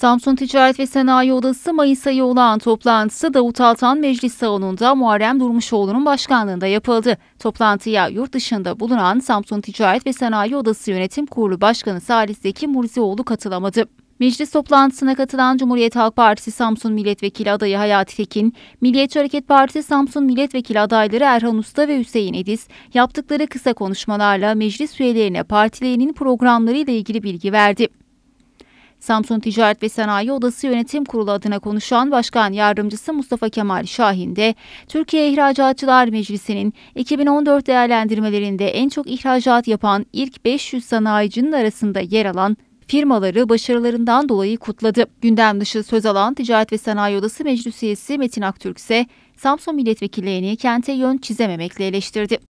Samsun Ticaret ve Sanayi Odası Mayıs ayı olan toplantısı Davut Altan Meclis Salonu'nda Muharrem Durmuşoğlu'nun başkanlığında yapıldı. Toplantıya yurt dışında bulunan Samsun Ticaret ve Sanayi Odası Yönetim Kurulu Başkanı Salih Zeki Murzioğlu katılamadı. Meclis toplantısına katılan Cumhuriyet Halk Partisi Samsun Milletvekili adayı Hayati Tekin, Milliyetçi Hareket Partisi Samsun Milletvekili adayları Erhan Usta ve Hüseyin Ediz yaptıkları kısa konuşmalarla meclis üyelerine partilerinin programlarıyla ilgili bilgi verdi. Samsun Ticaret ve Sanayi Odası Yönetim Kurulu adına konuşan Başkan Yardımcısı Mustafa Kemal Şahin de Türkiye İhracatçılar Meclisi'nin 2014 değerlendirmelerinde en çok ihracat yapan ilk 500 sanayicinin arasında yer alan firmaları başarılarından dolayı kutladı. Gündem dışı söz alan Ticaret ve Sanayi Odası Meclis Üyesi Metin Aktürk ise Samsun milletvekillerini kente yön çizememekle eleştirdi.